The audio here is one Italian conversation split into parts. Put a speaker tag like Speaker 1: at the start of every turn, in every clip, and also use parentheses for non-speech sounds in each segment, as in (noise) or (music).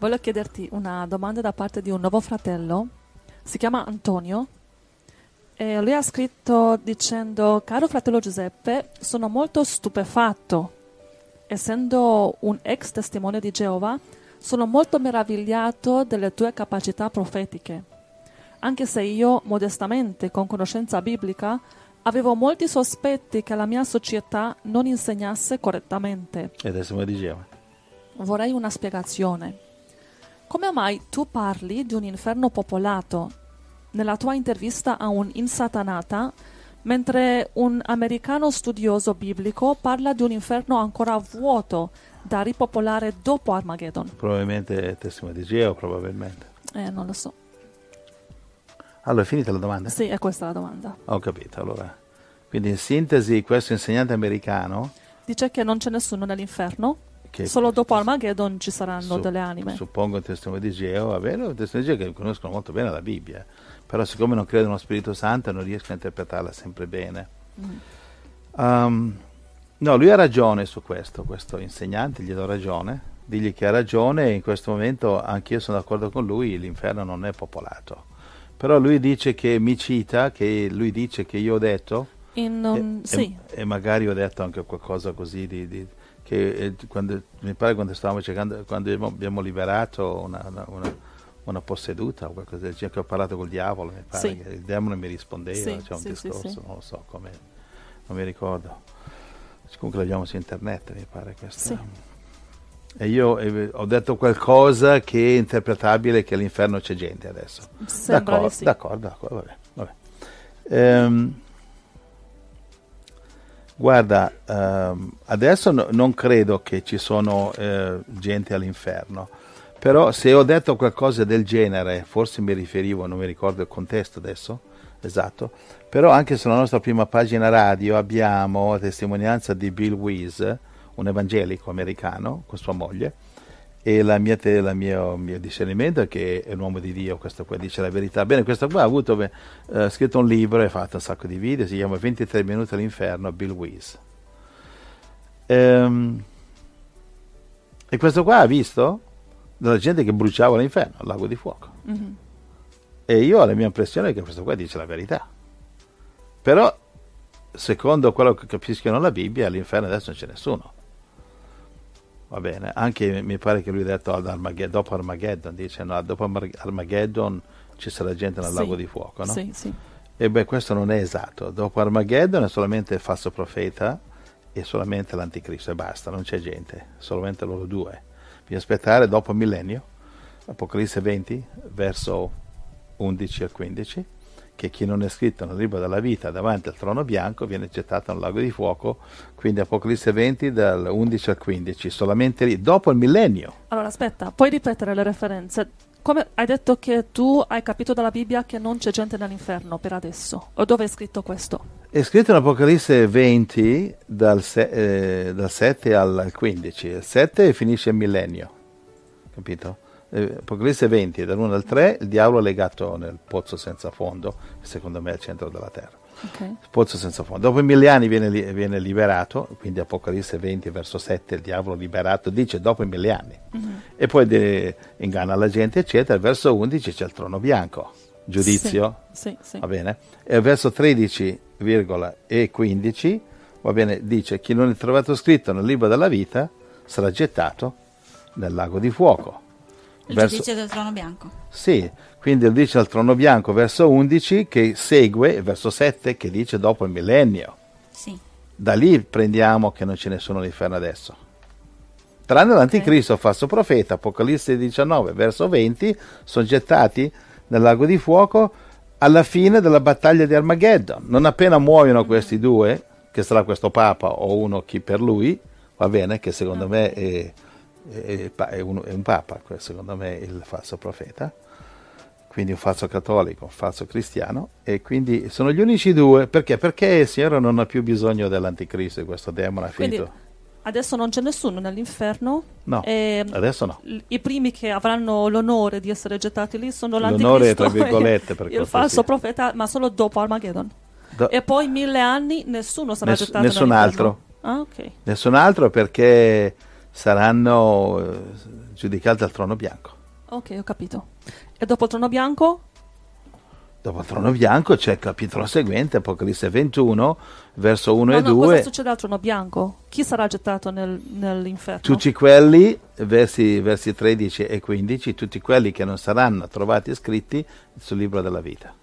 Speaker 1: Voglio chiederti una domanda da parte di un nuovo fratello, si chiama Antonio, e lui ha scritto dicendo, caro fratello Giuseppe, sono molto stupefatto. Essendo un ex testimone di Geova, sono molto meravigliato delle tue capacità profetiche. Anche se io, modestamente, con conoscenza biblica, avevo molti sospetti che la mia società non insegnasse correttamente.
Speaker 2: E adesso me diceva.
Speaker 1: Vorrei una spiegazione come mai tu parli di un inferno popolato nella tua intervista a un insatanata, mentre un americano studioso biblico parla di un inferno ancora vuoto da ripopolare dopo Armageddon?
Speaker 2: Probabilmente è Tessima di Geo, probabilmente. Eh, non lo so. Allora, è finita la domanda? Sì, è questa la domanda. Ho capito, allora. Quindi in sintesi questo insegnante americano...
Speaker 1: Dice che non c'è nessuno nell'inferno che Solo dopo Armageddon ci saranno su, delle anime.
Speaker 2: Suppongo il testimone di Geo, Geova, un testimone di Geo che conoscono molto bene la Bibbia, però siccome non credono allo Spirito Santo non riescono a interpretarla sempre bene. Mm. Um, no, lui ha ragione su questo, questo insegnante, gli do ragione. Digli che ha ragione, e in questo momento anch'io sono d'accordo con lui, l'inferno non è popolato. Però lui dice che mi cita, che lui dice che io ho detto,
Speaker 1: In, um, e, sì.
Speaker 2: e, magari ho detto anche qualcosa così di, di che eh, quando, mi pare quando stavamo cercando, quando abbiamo liberato una, una, una, una posseduta o qualcosa del genere, che ho parlato col diavolo, mi pare sì. che il demone mi rispondeva, sì, c'è un sì, discorso, non lo so come, non mi ricordo. Comunque l'abbiamo su internet, mi pare questo. E io eh, ho detto qualcosa che è interpretabile che all'inferno c'è gente adesso. Sembra d'accordo, d'accordo, d'accordo, vabbè. vabbè. Ehm, Guarda, ehm, adesso no- non credo che ci sono eh, gente all'inferno, però se ho detto qualcosa del genere, forse mi riferivo, non mi ricordo il contesto adesso, esatto, però anche sulla nostra prima pagina radio abbiamo la testimonianza di Bill Weiss, un evangelico americano, con sua moglie, e la mia, te, la mio discernimento è che è un uomo di Dio, questo qua dice la verità. Bene, questo qua ha avuto, eh, scritto un libro e fatto un sacco di video, si chiama 23 minuti all'inferno, Bill Weiss. Ehm, e questo qua ha visto della gente che bruciava l'inferno, al lago di fuoco. Mm-hmm. E io ho la mia impressione che questo qua dice la verità. Però, secondo quello che capiscono la Bibbia, all'inferno adesso non c'è nessuno Va bene, anche mi pare che lui ha detto ad Armageddon, dopo Armageddon, dice no, dopo Armageddon ci sarà gente nel sì. lago di fuoco, no? Sì, sì. E beh, questo non è esatto. Dopo Armageddon è solamente il falso profeta e solamente l'anticristo e basta, non c'è gente, solamente loro due. Bisogna aspettare dopo il millennio, Apocalisse 20, verso 11 al 15 che chi non è scritto nel libro della vita davanti al trono bianco viene gettato nel lago di fuoco, quindi Apocalisse 20 dal 11 al 15, solamente lì, dopo il millennio.
Speaker 1: Allora aspetta, puoi ripetere le referenze? Come hai detto che tu hai capito dalla Bibbia che non c'è gente nell'inferno per adesso, o dove è scritto questo?
Speaker 2: È scritto in Apocalisse 20 dal, se, eh, dal 7 al 15, il 7 finisce il millennio, capito? Eh, Apocalisse 20, dall'1 al 3, il diavolo è legato nel pozzo senza fondo, secondo me è il centro della terra. Okay. Il pozzo senza fondo. Dopo mille anni viene, viene, liberato, quindi Apocalisse 20, verso 7, il diavolo liberato dice dopo mille anni. Mm-hmm. E poi de- inganna la gente, eccetera. Verso 11 c'è il trono bianco, giudizio. Sì, sì, sì. Va bene? E verso 13, e 15, va bene, dice chi non è trovato scritto nel libro della vita sarà gettato nel lago di fuoco.
Speaker 3: Il verso... giudice del trono bianco.
Speaker 2: Sì, quindi il giudice al trono bianco verso 11 che segue verso 7 che dice dopo il millennio. Sì. Da lì prendiamo che non c'è nessuno all'inferno adesso. Tranne l'anticristo, okay. falso profeta, Apocalisse 19, verso 20, sono gettati nel lago di fuoco alla fine della battaglia di Armageddon. Non appena muoiono mm. questi due, che sarà questo Papa o uno chi per lui, va bene, che secondo okay. Ah. me è è un, è un papa, secondo me il falso profeta, quindi un falso cattolico, un falso cristiano, e quindi sono gli unici due, perché? Perché il Signore non ha più bisogno dell'anticristo, questo demone ha finito.
Speaker 1: adesso non c'è nessuno nell'inferno. No, e, adesso no. L- I primi che avranno l'onore di essere gettati lì sono l'anticristo. (laughs) e tra virgolette, il falso sì. profeta, ma solo dopo Armageddon. Do- e poi mille anni nessuno sarà Ness- gettato nessun nell'inferno. Nessun altro. Ah, okay.
Speaker 2: Nessun altro perché saranno eh, giudicati al trono bianco.
Speaker 1: Ok, ho capito. E dopo il trono bianco?
Speaker 2: Dopo il trono bianco c'è il capitolo seguente, Apocalisse 21, verso 1 no, e no, 2. Cosa
Speaker 1: succede al trono bianco? Chi sarà gettato nel, nell'inferno?
Speaker 2: Tutti quelli, versi, versi 13 e 15, tutti quelli che non saranno trovati scritti sul libro della vita.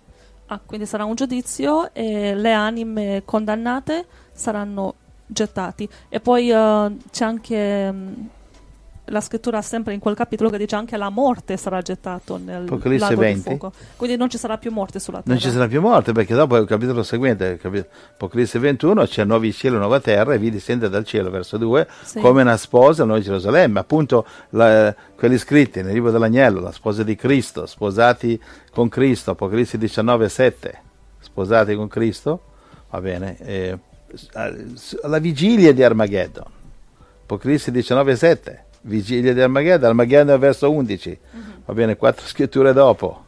Speaker 1: Ah, quindi sarà un giudizio e le anime condannate saranno gettati. E poi uh, c'è anche mm, la scrittura sempre in quel capitolo che dice anche la morte sarà gettato nel Apocalisse 20. Quindi non ci sarà più morte sulla terra. Non ci sarà più
Speaker 2: morte perché dopo il capitolo seguente, Apocalisse 21, c'è nuovi cieli e nuova terra e vi discende dal cielo, verso 2, sì. come una sposa a noi Gerusalemme. Appunto la, quelli scritti nel libro dell'agnello, la sposa di Cristo, sposati con Cristo, Apocalisse 19, 7, sposati con Cristo, va bene. Eh, alla vigilia di Armageddon. Apocalisse 19,7, vigilia di Armageddon, Armageddon è verso 11, uh-huh. Mhm. va bene, quattro (laughs) scritture dopo.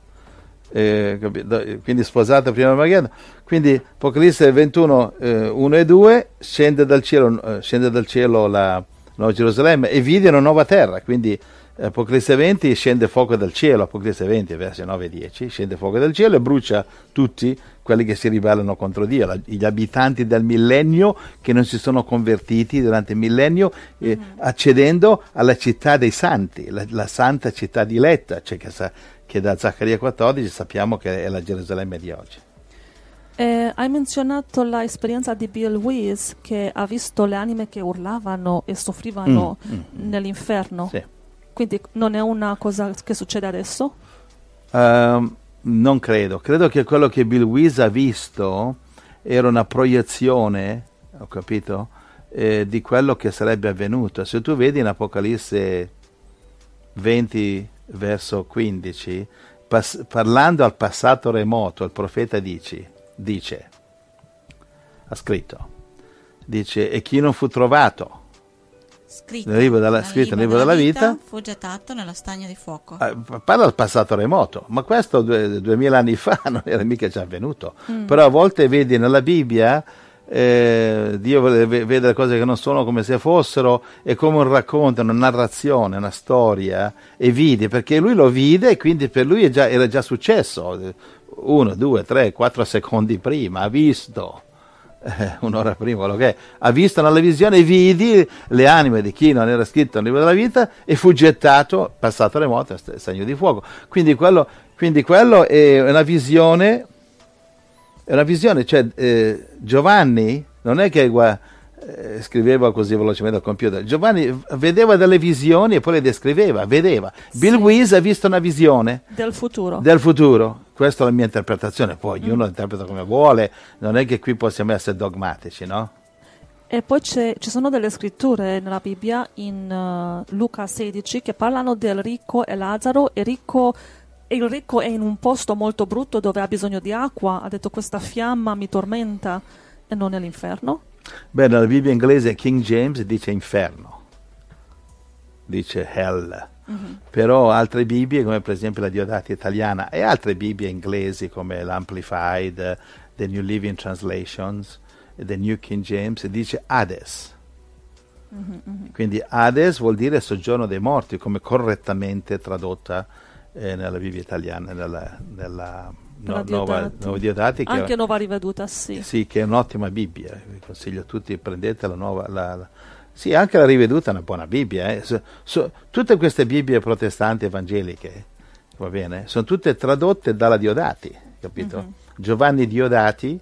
Speaker 2: Eh, eh quindi sposata prima Armageddon. Quindi Apocalisse 21, eh, 1 e 2 scende dal cielo, eh, scende dal cielo la Nuova Gerusalemme e vide una nuova terra. Quindi Apocalisse 20 scende fuoco dal cielo, Apocalisse 20 versi 9 e 10, scende fuoco dal cielo e brucia tutti quelli che si ribellano contro Dio, gli abitanti del millennio che non si sono convertiti durante il millennio, eh, mm-hmm. accedendo alla città dei santi, la, la santa città diletta, cioè che, sa, che, da Zaccaria 14 sappiamo che è la Gerusalemme di oggi.
Speaker 1: Eh, hai menzionato l'esperienza di Bill Weiss che ha visto le anime che urlavano e soffrivano mm, mm, mm. nell'inferno. Sì. Quindi non è una cosa che succede adesso?
Speaker 2: Um, non credo, credo che quello che Bill Wise ha visto era una proiezione, ho capito, eh, di quello che sarebbe avvenuto. Se tu vedi in Apocalisse 20 verso 15, pas- parlando al passato remoto, il profeta dice, dice, ha scritto, dice, e chi non fu trovato
Speaker 3: scritta nel libro della, scritta, libro della, della vita, vita, fu gettato nella stagna di fuoco. Ah,
Speaker 2: parla del passato remoto, ma questo due, duemila anni fa (laughs) non era mica già avvenuto. Mm. Però a volte vedi nella Bibbia eh, Dio vede le cose che non sono come se fossero, è come un racconto, una narrazione, una storia, e vide, perché lui lo vide e quindi per lui già, era già successo. Uno, due, tre, quattro secondi prima, ha visto eh, un'ora prima, quello che è, ha visto nella visione, vidi le anime di chi non era scritto nel libro della vita e fu gettato, passato le moto, segno di fuoco. Quindi quello, quindi quello è una visione, è una visione, cioè eh, Giovanni non è che guarda, eh, scriveva così velocemente al computer. Giovanni vedeva delle visioni e poi le descriveva, vedeva. Bill sì. Weiss ha visto una visione
Speaker 1: del futuro.
Speaker 2: Del futuro. Questa è la mia interpretazione, poi mm. ognuno mm. la interpreta come vuole, non è che qui possiamo essere dogmatici, no?
Speaker 1: E poi ci sono delle scritture nella Bibbia in uh, Luca 16 che parlano del ricco e Lazzaro e ricco, il ricco è in un posto molto brutto dove ha bisogno di acqua, ha detto questa fiamma mi tormenta e non è l'inferno.
Speaker 2: Beh, nella Bibbia inglese King James dice inferno, dice hell Mhm. però altre Bibbie come per esempio la Diodati italiana e altre Bibbie inglesi come l'Amplified, The New Living Translations, The New King James, dice Hades.
Speaker 3: Mhm, mhm.
Speaker 2: Quindi Hades vuol dire soggiorno dei morti, come correttamente tradotta eh, nella Bibbia italiana, nella, nella no, Nuova, nuova Diodati. Che Anche è,
Speaker 1: Nuova Riveduta, sì.
Speaker 2: Sì, che è un'ottima Bibbia, vi consiglio a tutti, prendete la nuova... La, la, sì, anche la riveduta è una buona Bibbia. Eh. So, so, tutte queste Bibbie protestanti evangeliche, va bene, sono tutte tradotte dalla Diodati, capito? Mm-hmm. Giovanni Diodati,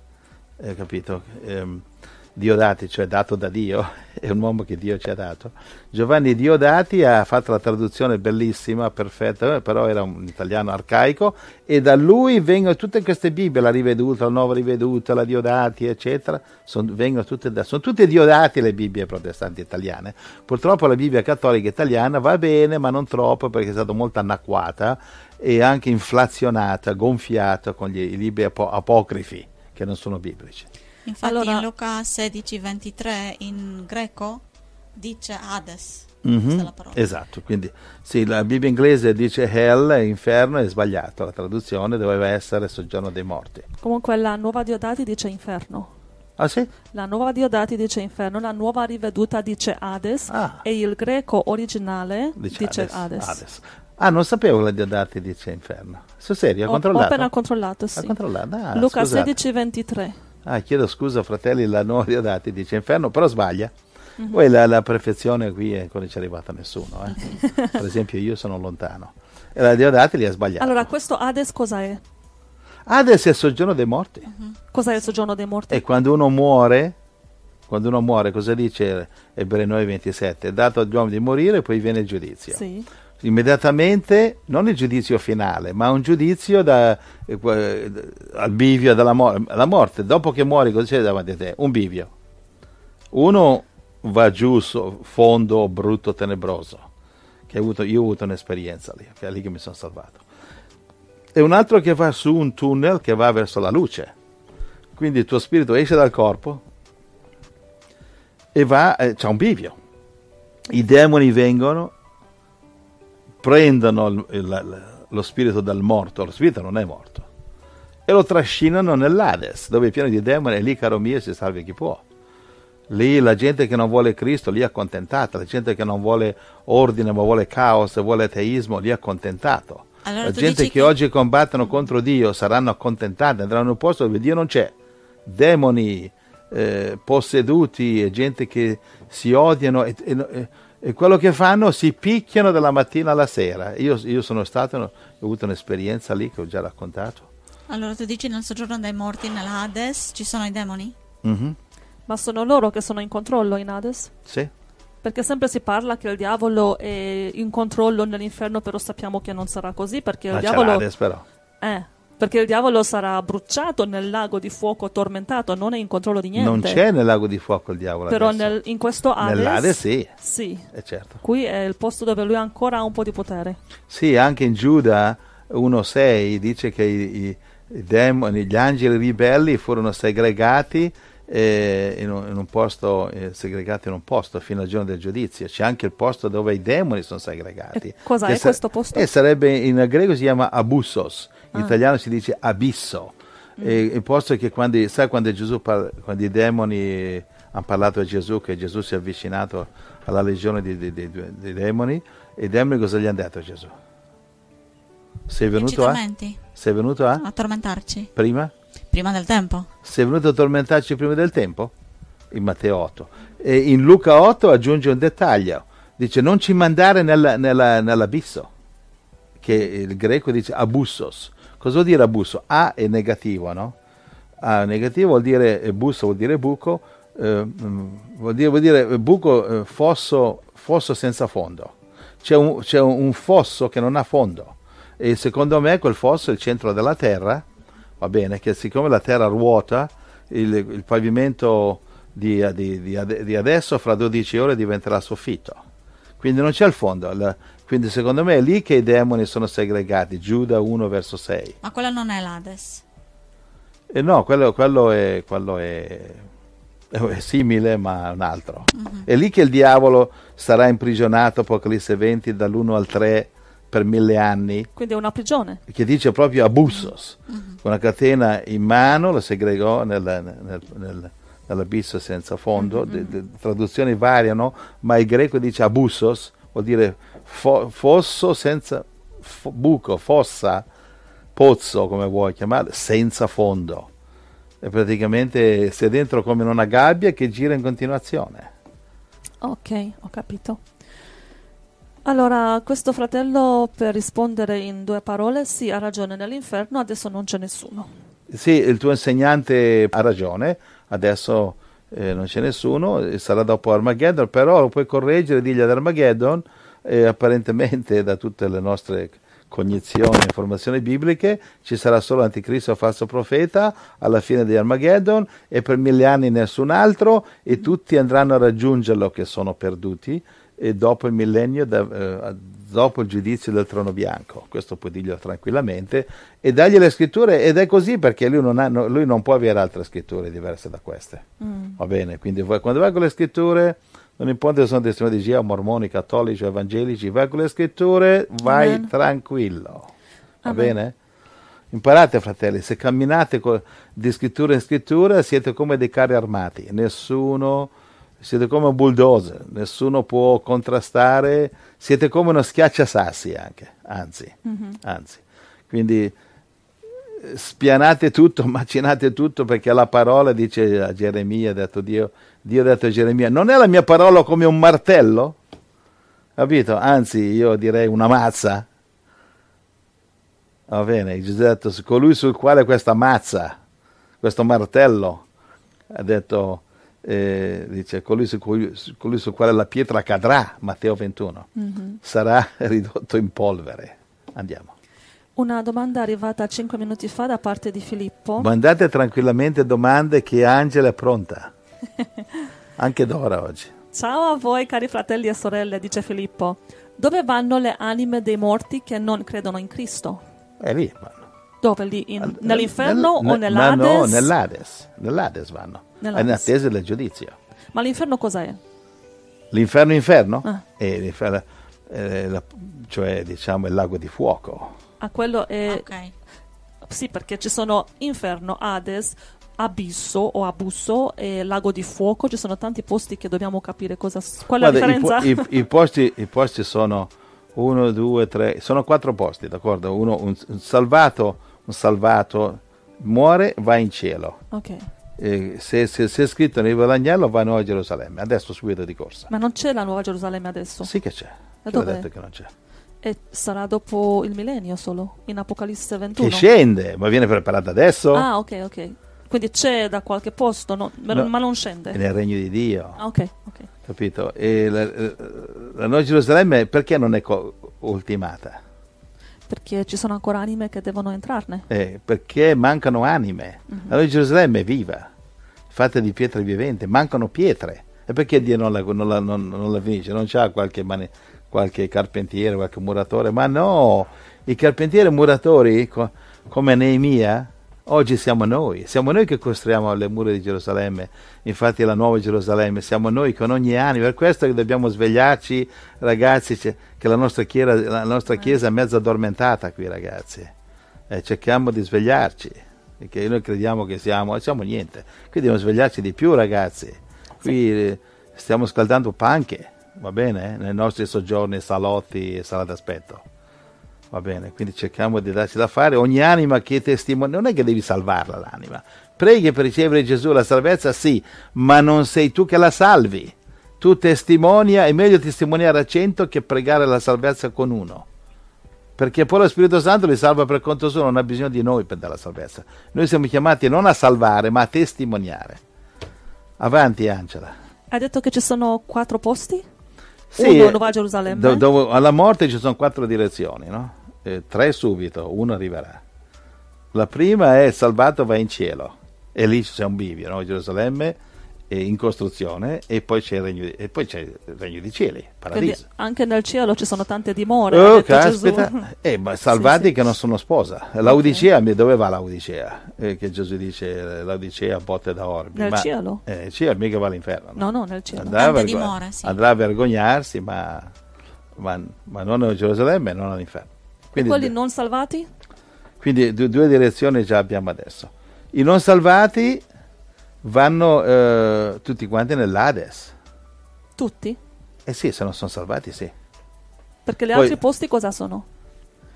Speaker 2: eh, capito? Ehm, Diodati, cioè dato da Dio, (laughs) è un uomo che Dio ci ha dato. Giovanni Diodati ha fatto la traduzione bellissima, perfetta, però era un italiano arcaico, e da lui vengono tutte queste Bibbie, la riveduta, la nuova riveduta, la Diodati, eccetera, sono tutte, da, sono tutte Diodati le Bibbie protestanti italiane. Purtroppo la Bibbia cattolica italiana va bene, ma non troppo, perché è stata molto anacquata e anche inflazionata, gonfiata con i libri apocrifi, che non sono biblici.
Speaker 3: Infatti allora, in Luca 16:23 in greco dice Hades. Mm-hmm,
Speaker 2: esatto, quindi sì, la Bibbia inglese dice hell, inferno, è sbagliato, la traduzione doveva essere soggiorno dei morti.
Speaker 1: Comunque la nuova Diodati dice inferno. Ah sì? La nuova Diodati dice inferno, la nuova riveduta dice Hades ah. e il greco originale dice, dice Hades. Hades. Hades.
Speaker 2: Ah, non sapevo che la Diodati dice inferno. Su serio, ho, ho controllato. Ho appena controllato, sì. Ho controllato. Ah, Luca
Speaker 1: 16:23.
Speaker 2: Ah, chiedo scusa fratelli, la nuova dati dice inferno, però sbaglia. Mm-hmm. Poi la, la, perfezione qui ancora non ci è arrivata nessuno. Eh? (laughs) per esempio io sono lontano. E la Diodati li ha sbagliati.
Speaker 1: Allora, questo Hades cosa è?
Speaker 2: Hades è il soggiorno dei morti. Mm-hmm.
Speaker 1: Cos'è il soggiorno dei morti?
Speaker 2: E quando uno muore, quando uno muore, cosa dice Ebrei 27? È dato agli uomini di morire e poi viene il giudizio. Sì immediatamente non il giudizio finale, ma un giudizio da, eh, eh al bivio della mor- morte. Dopo che muori, cosa c'è davanti a te? Un bivio. Uno va giù, so, fondo, brutto, tenebroso. Che avuto, io ho avuto un'esperienza lì, che è lì che mi sono salvato. E un altro che va su un tunnel che va verso la luce. Quindi il tuo spirito esce dal corpo e va, eh, c'è un bivio. I demoni vengono prendono il, il, lo spirito dal morto, lo spirito non è morto, e lo trascinano nell'Ades, dove è pieno di demoni, e lì, caro mio, si salve chi può. Lì la gente che non vuole Cristo, lì è accontentata, la gente che non vuole ordine, ma vuole caos, vuole ateismo, lì è accontentato.
Speaker 3: Allora, la gente che, che
Speaker 2: oggi combattono contro Dio saranno accontentate, andranno in un posto dove Dio non c'è. Demoni, eh, posseduti, gente che si odiano. E, e, e quello che fanno si picchiano dalla mattina alla sera. Io, io sono stato, ho avuto un'esperienza lì che ho già raccontato.
Speaker 3: Allora tu dici nel soggiorno dei morti
Speaker 1: nell'Hades ci sono i demoni? Mm-hmm. Ma sono loro che sono in controllo in Hades? Sì. Perché sempre si parla che il diavolo è in controllo nell'inferno, però sappiamo che non sarà così perché Ma il diavolo... Hades però. Eh, perché il diavolo sarà bruciato nel lago di fuoco tormentato, non è in controllo di niente. Non c'è nel
Speaker 2: lago di fuoco il diavolo. Però
Speaker 1: nel, in questo Hades. Nell'Ade sì. Sì. Eh, certo. Qui è il posto dove lui ancora ha un po' di potere.
Speaker 2: Sì, anche in Giuda 1.6 dice che i, i, i demoni, gli angeli ribelli furono segregati eh, in, un, in un posto, eh, segregati in un posto fino al giorno del giudizio. C'è anche il posto dove i demoni sono segregati. E cos'è sa- questo posto? E eh, sarebbe in greco si chiama abussos in ah. italiano si dice abisso. Mm. E, e posto che quando, sai quando, Gesù parla, quando i demoni hanno parlato a Gesù, che Gesù si è avvicinato alla legione dei, dei, dei, dei demoni, e i demoni cosa gli hanno detto a Gesù? Sei venuto a? Sei venuto a? A
Speaker 3: tormentarci. Prima? Prima del tempo.
Speaker 2: Sei venuto a tormentarci prima del tempo? In Matteo 8. E in Luca 8 aggiunge un dettaglio. Dice non ci mandare nella, nella, nell'abisso che il greco dice abussos. Cosa vuol dire abusso? A è negativo, no? A è negativo vuol dire busso, vuol dire buco, eh, mm, vuol, dire, vuol, dire, eh, buco, eh, fosso, fosso senza fondo. C'è un, c'è un fosso che non ha fondo e secondo me quel fosso è il centro della Terra, va bene, che siccome la Terra ruota, il, il pavimento di, di, di, di, adesso fra 12 ore diventerà soffitto. Quindi non c'è il fondo, la, quindi secondo me è lì che i demoni sono segregati, Giuda 1 verso 6.
Speaker 3: Ma quello non è l'Ades.
Speaker 2: Eh no, quello, quello, è, quello è, è, simile ma un altro. Uh-huh. È lì che il diavolo sarà imprigionato, Apocalisse 20, dall'1 al 3 per mille anni.
Speaker 1: Quindi è una prigione.
Speaker 2: Che dice proprio abusos. Uh-huh. Una catena in mano la segregò nel, nel, nel dall'abisso senza fondo, mm-hmm. le, traduzioni variano, ma il greco dice abussos, vuol dire fo- fosso senza fo- buco, fossa, pozzo come vuoi chiamarlo, senza fondo. E praticamente sei dentro come in una gabbia che gira in continuazione.
Speaker 1: Ok, ho capito. Allora, questo fratello, per rispondere in due parole, sì, ha ragione, nell'inferno adesso non c'è nessuno.
Speaker 2: Sì, il tuo insegnante ha ragione, adesso eh, non c'è nessuno, sarà dopo Armageddon, però lo puoi correggere, digli ad Armageddon, e apparentemente da tutte le nostre cognizioni e informazioni bibliche ci sarà solo anticristo falso profeta alla fine di Armageddon e per mille anni nessun altro e tutti andranno a raggiungerlo che sono perduti e dopo il millennio da, eh, dopo il giudizio del trono bianco, questo puoi dirglielo tranquillamente, e dagli le scritture ed è così perché lui non, ha, lui non può avere altre scritture diverse da queste. Mm. Va bene, quindi quando vai con le scritture, non importa se sono testimoni di Gia, mormoni, cattolici o evangelici, vai con le scritture, vai Amen. tranquillo. Va Amen. bene? Imparate, fratelli, se camminate con, di scrittura in scrittura siete come dei carri armati, nessuno siete come un bulldozer, nessuno può contrastare, siete come uno schiacciasassi anche, anzi, mm-hmm. anzi. Quindi spianate tutto, (laughs) macinate tutto perché la parola dice a Geremia, ha detto Dio, Dio ha detto a Geremia, non è la mia parola come un martello? Capito? Anzi, io direi una mazza. Va bene, Giuseppe, colui sul quale questa mazza, questo martello, ha detto eh, dice colui su, cui, colui su quale la pietra cadrà, Matteo 21, mm-hmm. sarà ridotto in polvere. Andiamo.
Speaker 1: Una domanda arrivata 5 minuti fa da parte di Filippo.
Speaker 2: Mandate tranquillamente domande che Angela è pronta. (laughs) Anche Dora oggi.
Speaker 1: Ciao a voi cari fratelli e sorelle, dice Filippo. Dove vanno le anime dei morti che non credono in Cristo?
Speaker 2: È lì vanno.
Speaker 1: Dove lì? In, nell'inferno nel, o nell'Ades? No, no, nell'Ades.
Speaker 2: Nell'Ades vanno. Nella Nell'Hades. in attesa del giudizio.
Speaker 1: Ma l'inferno cosa è?
Speaker 2: L'inferno inferno? Ah. Eh, l'inferno, eh, la, cioè diciamo il lago di fuoco.
Speaker 1: Ah, quello è... Okay. Sì, perché ci sono inferno, Hades, abisso o abusso e lago di fuoco, ci sono tanti posti che dobbiamo capire cosa, qual è la differenza. I, i,
Speaker 2: i, (laughs) posti, I posti sono uno, due, tre, sono quattro posti, d'accordo? Uno, un, un salvato, un salvato muore, va in cielo. Ok eh, se, se, se, è scritto nel libro dell'agnello va a Nuova Gerusalemme, adesso subito di corsa.
Speaker 1: Ma non c'è la Nuova Gerusalemme adesso? Sì che c'è, ho detto che non c'è. E sarà dopo il millennio solo, in Apocalisse 21? Che scende,
Speaker 2: ma viene preparata adesso. Ah
Speaker 1: ok, ok. Quindi c'è da qualche posto, no, no, ma non scende. È nel
Speaker 2: regno di Dio.
Speaker 1: Ah ok, ok.
Speaker 2: Capito? E la, la Nuova Gerusalemme perché non è co- ultimata?
Speaker 1: Perché ci sono ancora anime che devono entrarne.
Speaker 2: Eh, perché mancano anime. Uh-huh. Allora Gerusalemme è viva, fatta di pietre viventi, mancano pietre. E perché Dio non la, non la, non, non la vince? Non c'ha qualche, mani, qualche, carpentiere, qualche muratore? Ma no, i carpentieri e i muratori, co, come Neemia, Oggi siamo noi, siamo noi che costruiamo le mura di Gerusalemme, infatti la nuova Gerusalemme, siamo noi con ogni anima, per questo che dobbiamo svegliarci ragazzi, che la nostra, chiesa, la nostra chiesa è mezzo addormentata qui ragazzi, eh, cerchiamo di svegliarci, perché noi crediamo che siamo, siamo niente, qui dobbiamo svegliarci di più ragazzi, qui sì. stiamo scaldando panche, va bene, nei nostri soggiorni, salotti e sala d'aspetto. Va bene, quindi cerchiamo di darci da fare. Ogni anima che testimonia, non è che devi salvarla l'anima. Preghi per ricevere Gesù la salvezza, sì, ma non sei tu che la salvi. Tu testimonia, è meglio testimoniare a cento che pregare la salvezza con uno. Perché poi lo Spirito Santo li salva per conto suo, non ha bisogno di noi per dare la salvezza. Noi siamo chiamati non a salvare, ma a testimoniare. Avanti, Angela.
Speaker 1: Hai detto che ci sono quattro posti? Sì, Uno, Nuova Gerusalemme. Do,
Speaker 2: dove, alla morte ci sono quattro direzioni, no? eh, tre subito, uno arriverà. La prima è salvato va in cielo e lì c'è un bivio, no? Gerusalemme è in costruzione e poi c'è il regno di, e poi c'è il regno di cieli, paradiso. Quindi
Speaker 1: anche nel cielo ci sono tante dimore. Oh, caspita, eh,
Speaker 2: ma salvati sì, sì. che non sono sposa. L'Odicea, okay. dove va l'Odicea? Eh, che Gesù dice l'Odicea botte da orbi. Nel ma, cielo? Eh, cielo mica va all'inferno.
Speaker 1: No, no, no nel cielo. Andrà, vergo- dimora, sì.
Speaker 2: andrà a vergognarsi, ma, ma, ma non a Gerusalemme non all'inferno. Quindi, quelli
Speaker 1: non salvati?
Speaker 2: Quindi due direzioni già abbiamo adesso. I non salvati vanno eh, tutti quanti nell'Ades. Tutti? Eh sì, se non sono salvati, sì.
Speaker 1: Perché gli altri posti cosa sono?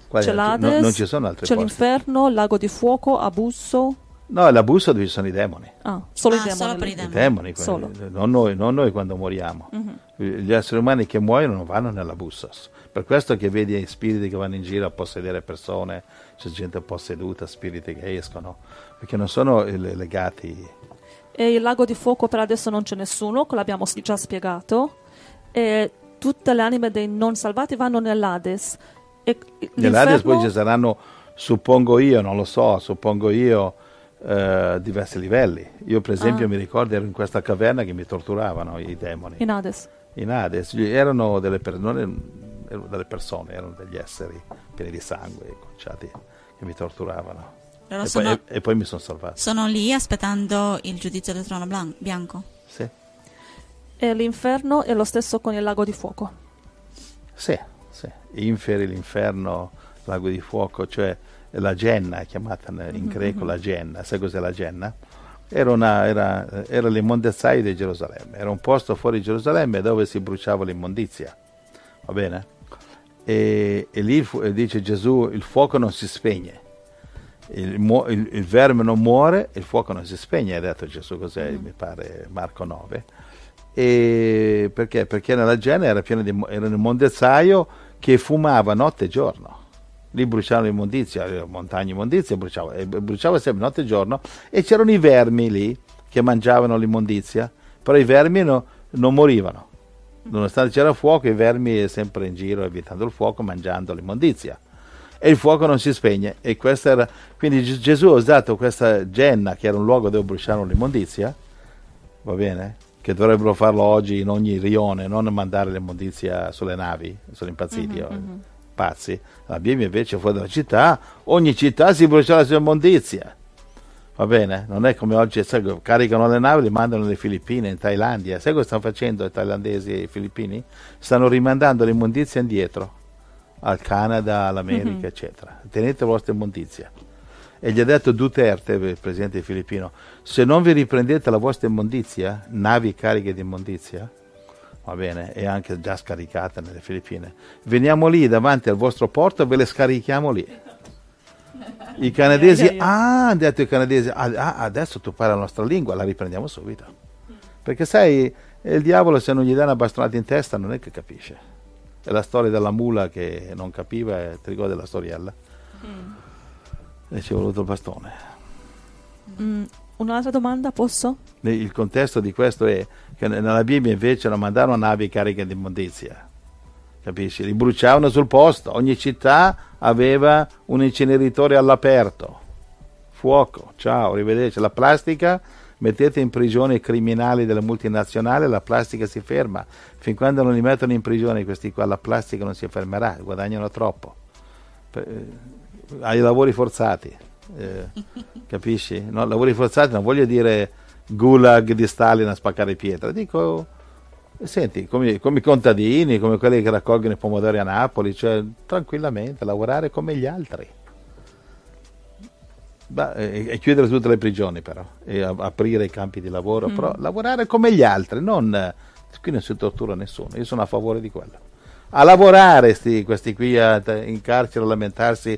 Speaker 2: Quali c'è l'Ades, no, non ci sono altri c'è posti.
Speaker 1: l'inferno, lago di fuoco, abusso.
Speaker 2: No, è l'abusso dove ci sono i demoni.
Speaker 1: Ah, solo ah, i demoni. Solo per i demoni. I demoni
Speaker 2: non, noi, non noi quando moriamo.
Speaker 1: Mm-hmm.
Speaker 2: Gli esseri umani che muoiono non vanno nell'abusso. Per questo che vedi spiriti che vanno in giro a possedere persone, c'è gente posseduta, spiriti che escono, perché non sono eh, legati.
Speaker 1: E il lago di fuoco per adesso non c'è nessuno, l'abbiamo già spiegato. E tutte le anime dei non salvati vanno nell'Ades. E nell'Ades poi ci
Speaker 2: saranno, suppongo io, non lo so, suppongo io, eh, diversi livelli. Io per esempio ah. mi ricordo ero in questa caverna che mi torturavano i demoni. In Hades. In Hades, erano delle persone erano delle persone, erano degli esseri pieni di sangue, conciati, che mi torturavano. E, sono, poi, e, e, poi, mi sono salvato. Sono
Speaker 3: lì aspettando il giudizio del trono blan- bianco. Sì. E
Speaker 1: l'inferno è lo stesso con il lago di fuoco.
Speaker 2: Sì, sì. Inferi, l'inferno, lago di fuoco, cioè la Genna, è chiamata in mm-hmm. greco mm-hmm. la Genna. Sai cos'è la Genna? Era, una, era, era l'immondezzaio di Gerusalemme, era un posto fuori Gerusalemme dove si bruciava l'immondizia, va bene? e, e lì dice Gesù il fuoco non si spegne. Il, il, il, verme non muore, il fuoco non si spegne, ha detto Gesù cos'è, mm. mi pare Marco 9. E perché? Perché nella Genere era pieno di era un mondezzaio che fumava notte e giorno. Lì bruciavano l'immondizia, montagne immondizie, bruciava, bruciava sempre notte e giorno e c'erano i vermi lì che mangiavano l'immondizia, però i vermi no, non morivano. Nonostante c'era fuoco, i vermi sempre in giro evitando il fuoco, mangiando l'immondizia. E il fuoco non si spegne. Era... Quindi Gesù ha usato questa genna, che era un luogo dove bruciavano l'immondizia, va bene? Che dovrebbero farlo oggi in ogni rione, non mandare l'immondizia sulle navi, sono impazziti. mm-hmm. Oh, mm-hmm. Pazzi. La Bibbia invece fuori dalla città, ogni città si bruciava la sua immondizia Va bene, non è come oggi, caricano le navi, le mandano nelle Filippine, in Thailandia. Sai cosa stanno facendo i thailandesi e i filippini? Stanno rimandando le immondizie indietro, al Canada, all'America, mm-hmm. eccetera. Tenete la vostra immondizia. E gli ha detto Duterte, il presidente filippino, se non vi riprendete la vostra immondizia, navi cariche di immondizia, va bene, e anche già scaricata nelle Filippine, veniamo lì davanti al vostro porto e ve le scarichiamo lì i canadesi, ah, hanno detto i canadesi, ah, ah, adesso tu parli la nostra lingua, la riprendiamo subito. Perché sai, il diavolo se non gli dai una bastonata in testa non è che capisce. È la storia della mula che non capiva e ti ricordi la storiella. Mm. E ci è voluto il bastone.
Speaker 1: Mm. Un'altra domanda posso?
Speaker 2: Il contesto di questo è che nella Bibbia invece non mandarono navi cariche di immondizia capisci? Li bruciavano sul posto, ogni città aveva un inceneritore all'aperto. Fuoco, ciao, arrivederci. La plastica, mettete in prigione i criminali delle multinazionali, la plastica si ferma. Fin quando non li mettono in prigione questi qua, la plastica non si fermerà, guadagnano troppo. Eh, ai lavori forzati, eh, (laughs) capisci? No, lavori forzati non voglio dire gulag di Stalin a spaccare pietra, dico Senti, come, come, i contadini, come quelli che raccolgono i pomodori a Napoli, cioè tranquillamente, lavorare come gli altri. Bah, e, e, chiudere tutte le prigioni però, e a, aprire i campi di lavoro, mm. però lavorare come gli altri, non, qui non si tortura nessuno, io sono a favore di quello. A lavorare sti, questi qui a, in carcere, a lamentarsi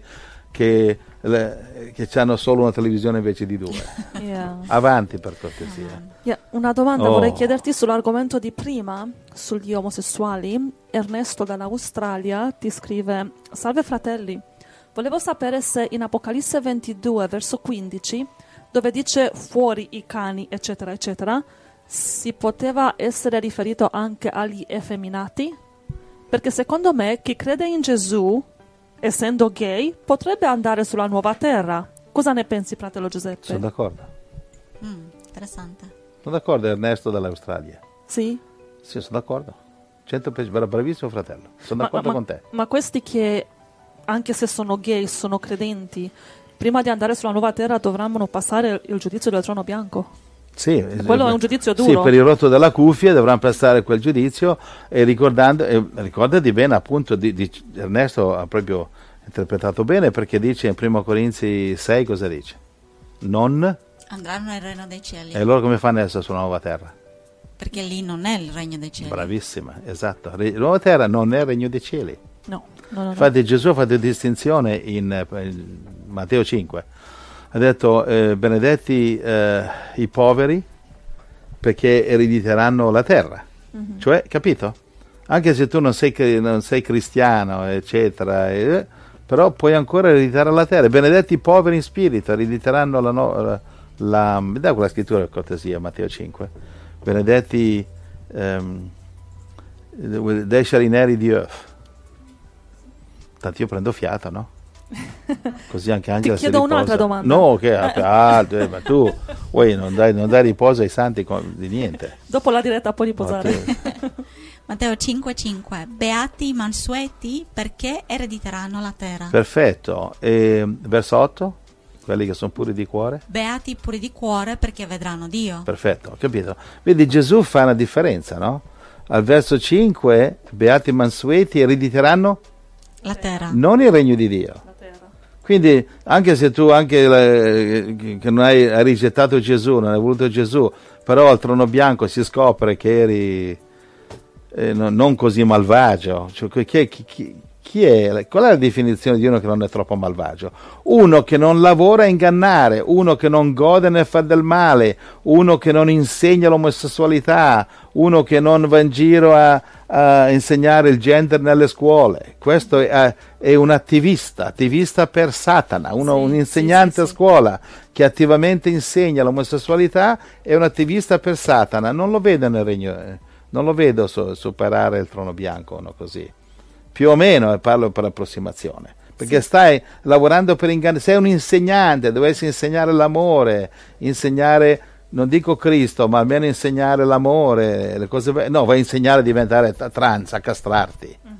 Speaker 2: che le, che hanno solo una televisione invece di due. (laughs) Yeah. Avanti per cortesia.
Speaker 1: Yeah. Una domanda oh. vorrei chiederti sull'argomento di prima, sugli omosessuali. Ernesto dall'Australia ti scrive, salve fratelli, volevo sapere se in Apocalisse 22, verso 15, dove dice fuori i cani, eccetera, eccetera, si poteva essere riferito anche agli effeminati? Perché secondo me chi crede in Gesù essendo gay, potrebbe andare sulla nuova terra. Cosa ne pensi, fratello Giuseppe? Sono d'accordo. Mm, interessante.
Speaker 2: Sono d'accordo, Ernesto dall'Australia. Sì? Sì, sono d'accordo. 100%, bravissimo fratello. Sono d'accordo ma, ma, con te.
Speaker 1: Ma questi che, anche se sono gay, sono credenti, prima di andare sulla nuova terra dovranno passare il giudizio del trono bianco?
Speaker 2: Sì, quello è un giudizio duro. Sì, per il rotto della cuffia dovranno prestare quel giudizio e, e ricordati bene appunto di, di, Ernesto ha proprio interpretato bene perché dice in 1 Corinzi 6 cosa dice? Non
Speaker 3: andranno nel regno dei cieli. E loro
Speaker 2: come fanno ad essere sulla nuova terra?
Speaker 3: Perché lì non è il regno dei cieli.
Speaker 2: Bravissima, esatto. La nuova terra non è il regno dei cieli.
Speaker 3: No. no, no Infatti
Speaker 2: Gesù ha fatto distinzione in eh, Matteo 5 ha detto eh, benedetti eh, i poveri perché erediteranno la terra. Mm-hmm. Cioè, capito? Anche se tu non sei, non sei cristiano, eccetera, eh, però puoi ancora ereditare la terra. Benedetti i poveri in spirito erediteranno la... No, la, la mi dà quella scrittura per cortesia, Matteo 5. Benedetti... Um, they shall inherit the earth. Tanto io prendo fiato, no? (laughs) Così anche Angela Ti chiedo un'altra domanda. No, che ah, ma tu uè, non, dai, non, dai, riposo ai santi di niente.
Speaker 1: Dopo la diretta puoi riposare. Okay. (laughs)
Speaker 3: Matteo 5:5 Beati i mansueti perché erediteranno la terra.
Speaker 2: Perfetto. E verso 8? quelli che sono puri di cuore?
Speaker 3: Beati puri di cuore perché vedranno Dio.
Speaker 2: Perfetto, capito. Vedi, Gesù fa una differenza, no? Al verso 5, beati i mansueti erediteranno la terra. Non il regno di Dio. Quindi anche se tu anche la, eh, che non hai, hai, rigettato Gesù, non hai voluto Gesù, però al trono bianco si scopre che eri eh, non così malvagio, cioè, che, che, chi è? Qual è la definizione di uno che non è troppo malvagio? Uno che non lavora a ingannare, uno che non gode nel fare del male, uno che non insegna l'omosessualità, uno che non va in giro a, a insegnare il gender nelle scuole. Questo è, è un attivista, attivista per Satana, uno, sì, un insegnante sì, sì, a scuola che attivamente insegna l'omosessualità è un attivista per Satana. Non lo vedo nel regno, eh, non lo vedo superare il trono bianco, uno così più o meno, e eh, parlo per approssimazione, perché stai lavorando per ingannare, sei un insegnante, dovresti insegnare l'amore, insegnare, non dico Cristo, ma almeno insegnare l'amore, le cose be- no, vai a insegnare a diventare trans, a castrarti. Uh-huh.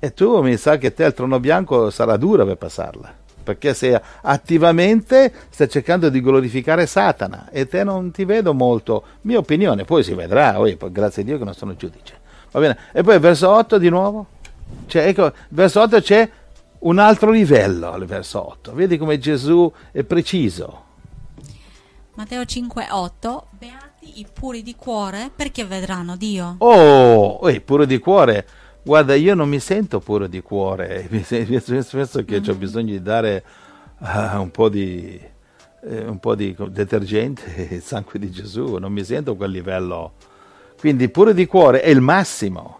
Speaker 2: E tu mi sa che te al trono bianco sarà dura per passarla, perché sei attivamente stai cercando di glorificare Satana e te non ti vedo molto, mia opinione, poi si vedrà, oh, grazie a Dio che non sono giudice. Va bene, e poi verso 8 di nuovo. Cioè, ecco, verso 8 c'è un altro livello al verso 8. Vedi come Gesù è preciso.
Speaker 3: Matteo 5, 8. Beati i puri di cuore perché vedranno Dio.
Speaker 2: Oh, oh eh, puri di cuore. Guarda, io non mi sento puro di cuore, (laughs) penso che mm-hmm. ho bisogno di dare uh, un po' di eh, un po' di detergente (laughs) e sangue di Gesù, non mi sento a quel livello. Quindi pure di cuore è il massimo.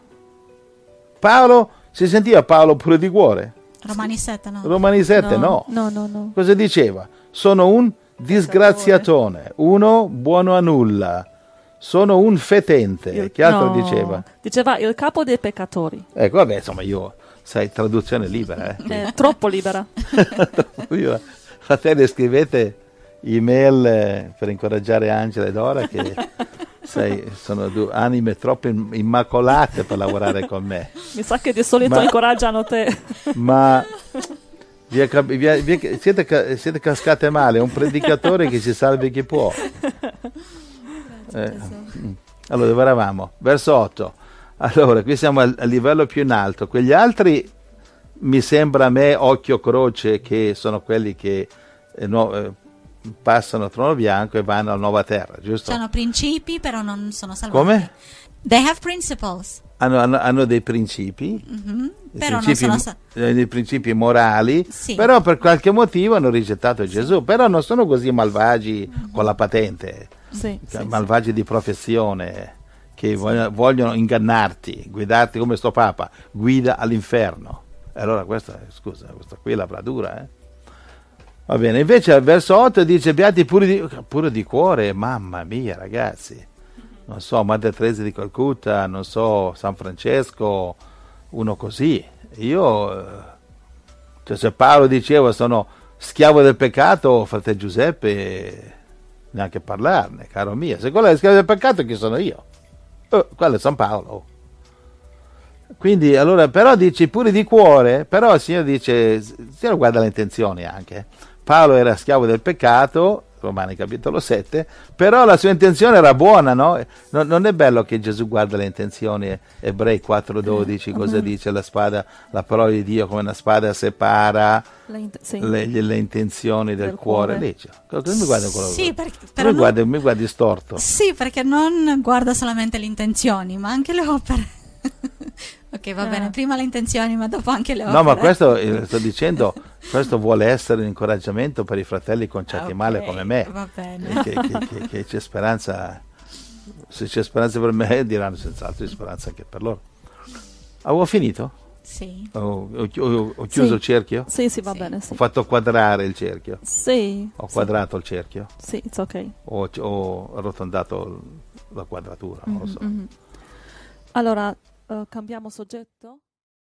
Speaker 2: Paolo si sentiva Paolo pure di cuore?
Speaker 3: Romani 7 no. Romani 7 no. No, no, no. no.
Speaker 2: Cosa diceva? Sono un disgraziatone, uno buono a nulla, sono un fetente. Il, che altro no. diceva?
Speaker 1: Diceva il capo dei peccatori.
Speaker 2: Ecco, vabbè, insomma, io, sai, traduzione libera. Eh.
Speaker 1: Eh, troppo libera.
Speaker 2: Fratelli, (laughs) scrivete email eh, per incoraggiare Angela e Dora che (laughs) Sei, sono due anime troppo immacolate per lavorare con me.
Speaker 1: Mi sa che di solito ma, incoraggiano te.
Speaker 2: Ma vi è, vi è, vi è, siete, siete, cascate male, un predicatore che si salvi chi può. Eh, mm. allora, dove eravamo? Verso 8. Allora, qui siamo al, al livello più in alto. Quegli altri mi sembra a me occhio croce che sono quelli che eh, no, eh, passano al trono bianco e vanno alla nuova terra, giusto? Hanno
Speaker 3: principi, però non sono salvati. Come? They have principles.
Speaker 2: Hanno, hanno, hanno dei principi,
Speaker 3: mm-hmm, dei, però principi non sono...
Speaker 2: Sal- eh, dei principi morali, sì. però per qualche motivo hanno rigettato Gesù, però non sono così malvagi mm-hmm. con la patente, sì, cioè, sì, malvagi di professione che vogliono, vogliono ingannarti, guidarti come sto Papa, guida all'inferno. E allora questa, scusa, questa qui è la bradura, eh? Va bene, invece al verso 8 dice beati puri di, puro di cuore, mamma mia ragazzi, non so, Madre Teresa di Calcutta, non so, San Francesco, uno così. Io, eh, cioè se Paolo diceva sono schiavo del peccato, frate Giuseppe, neanche parlarne, caro mio. Se quello è schiavo del peccato, chi sono io? Oh, quello è San Paolo. Quindi, allora, però dici puri di cuore, però il Signore dice, il Signore guarda le intenzioni anche. Paolo era schiavo del peccato, Romani capitolo 7, però la sua intenzione era buona, no? Non, non è bello che Gesù guarda le intenzioni, Ebrei 4.12, cosa mm-hmm. dice la spada, la parola di Dio come una spada separa
Speaker 1: le, le,
Speaker 2: le intenzioni del, del cuore. cuore. Lì, cioè, mi guarda Sì, mi guardi storto. Sì,
Speaker 3: perché non guarda solamente le intenzioni, ma anche le opere. (laughs) ok, va no. Eh. bene, prima le intenzioni, ma dopo anche le opere. No, ma questo
Speaker 2: eh, sto dicendo, (laughs) questo vuole essere un incoraggiamento per i fratelli conciati ah, okay, male come me. Va bene. Che, che, che, che c'è speranza, se c'è speranza per me, diranno senz'altro di speranza anche per loro. Avevo ah, finito? Sì. Ho, ho, ho chiuso sì. il cerchio?
Speaker 1: Sì, sì, va sì. bene. Sì. Ho fatto
Speaker 2: quadrare il cerchio? Sì. Ho quadrato il cerchio? Sì, it's ok. Ho, ho arrotondato la quadratura,
Speaker 1: mm-hmm, non lo so. Mm-hmm. mm-hmm. Allora, eh, cambiamo soggetto?